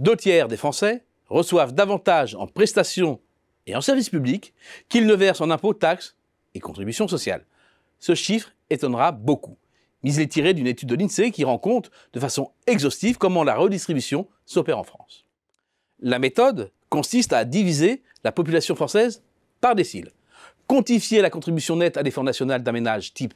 Deux tiers des Français reçoivent davantage en prestations et en services publics qu'ils ne versent en impôts, taxes et contributions sociales. Ce chiffre étonnera beaucoup, mais il est tiré d'une étude de l'INSEE qui rend compte de façon exhaustive comment la redistribution s'opère en France. La méthode consiste à diviser la population française par décile, quantifier la contribution nette à l'effort national d'un ménage type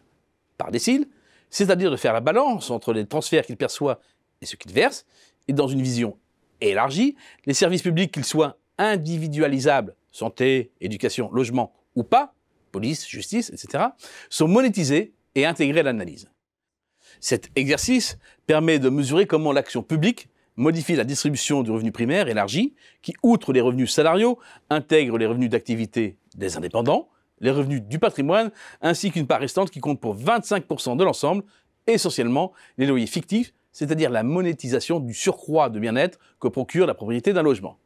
par décile, c'est-à-dire de faire la balance entre les transferts qu'il perçoit et ce qu'il verse, et dans une vision élargie, les services publics, qu'ils soient individualisables, santé, éducation, logement ou pas, police, justice, etc., sont monétisés et intégrés à l'analyse. Cet exercice permet de mesurer comment l'action publique modifie la distribution du revenu primaire élargi, qui, outre les revenus salariaux, intègre les revenus d'activité des indépendants, les revenus du patrimoine, ainsi qu'une part restante qui compte pour 25% de l'ensemble, essentiellement les loyers fictifs c'est-à-dire la monétisation du surcroît de bien-être que procure la propriété d'un logement.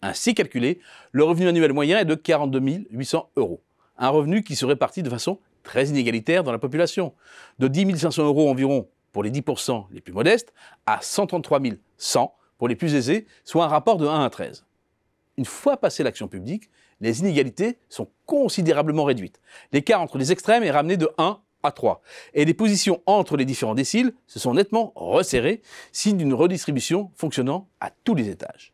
Ainsi calculé, le revenu annuel moyen est de 42 800 euros, un revenu qui se répartit de façon très inégalitaire dans la population, de 10 500 euros environ pour les 10% les plus modestes à 133 100 pour les plus aisés, soit un rapport de 1 à 13. Une fois passée l'action publique, les inégalités sont considérablement réduites. L'écart entre les extrêmes est ramené de 1 et les positions entre les différents déciles se sont nettement resserrées, signe d'une redistribution fonctionnant à tous les étages.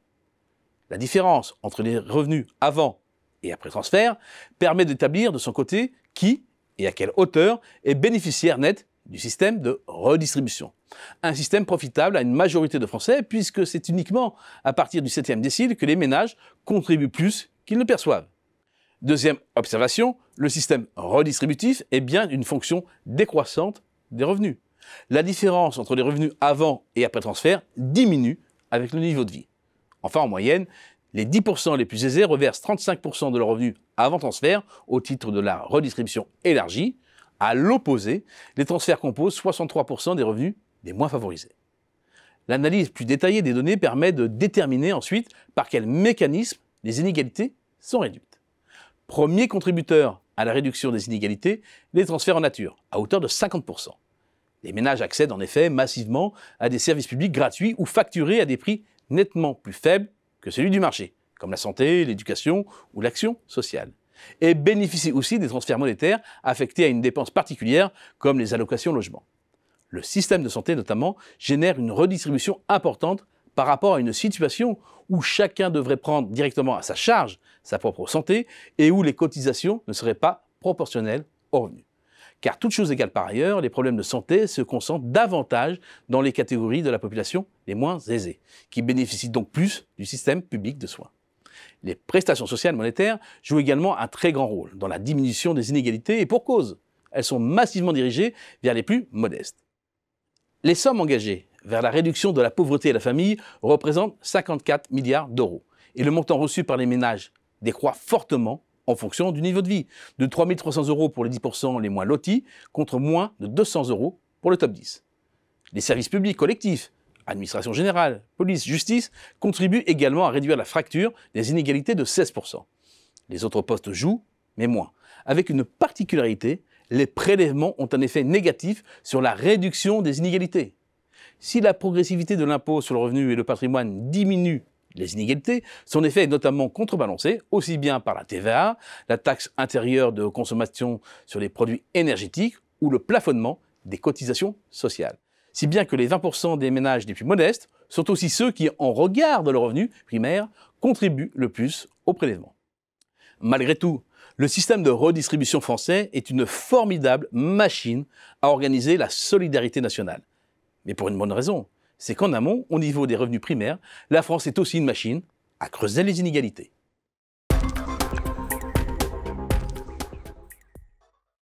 La différence entre les revenus avant et après transfert permet d'établir de son côté qui et à quelle hauteur est bénéficiaire net du système de redistribution. Un système profitable à une majorité de Français puisque c'est uniquement à partir du 7e décile que les ménages contribuent plus qu'ils ne perçoivent. Deuxième observation, le système redistributif est bien une fonction décroissante des revenus. La différence entre les revenus avant et après transfert diminue avec le niveau de vie. Enfin, en moyenne, les 10% les plus aisés reversent 35% de leurs revenus avant transfert au titre de la redistribution élargie. À l'opposé, les transferts composent 63% des revenus des moins favorisés. L'analyse plus détaillée des données permet de déterminer ensuite par quel mécanisme les inégalités sont réduites. Premier contributeur à la réduction des inégalités, les transferts en nature, à hauteur de 50%. Les ménages accèdent en effet massivement à des services publics gratuits ou facturés à des prix nettement plus faibles que celui du marché, comme la santé, l'éducation ou l'action sociale. Et bénéficient aussi des transferts monétaires affectés à une dépense particulière, comme les allocations logement. Le système de santé notamment génère une redistribution importante par rapport à une situation où chacun devrait prendre directement à sa charge sa propre santé et où les cotisations ne seraient pas proportionnelles aux revenus. Car toutes choses égales par ailleurs, les problèmes de santé se concentrent davantage dans les catégories de la population les moins aisées, qui bénéficient donc plus du système public de soins. Les prestations sociales monétaires jouent également un très grand rôle dans la diminution des inégalités et pour cause. Elles sont massivement dirigées vers les plus modestes. Les sommes engagées vers la réduction de la pauvreté et la famille représente 54 milliards d'euros. Et le montant reçu par les ménages décroît fortement en fonction du niveau de vie, de 3 300 euros pour les 10% les moins lotis, contre moins de 200 euros pour le top 10. Les services publics collectifs, administration générale, police, justice, contribuent également à réduire la fracture des inégalités de 16%. Les autres postes jouent, mais moins. Avec une particularité, les prélèvements ont un effet négatif sur la réduction des inégalités. Si la progressivité de l'impôt sur le revenu et le patrimoine diminue les inégalités, son effet est notamment contrebalancé aussi bien par la TVA, la taxe intérieure de consommation sur les produits énergétiques ou le plafonnement des cotisations sociales. Si bien que les 20% des ménages les plus modestes sont aussi ceux qui, en regard de leurs revenu primaire, contribuent le plus au prélèvement. Malgré tout, le système de redistribution français est une formidable machine à organiser la solidarité nationale. Mais pour une bonne raison, c'est qu'en amont, au niveau des revenus primaires, la France est aussi une machine à creuser les inégalités.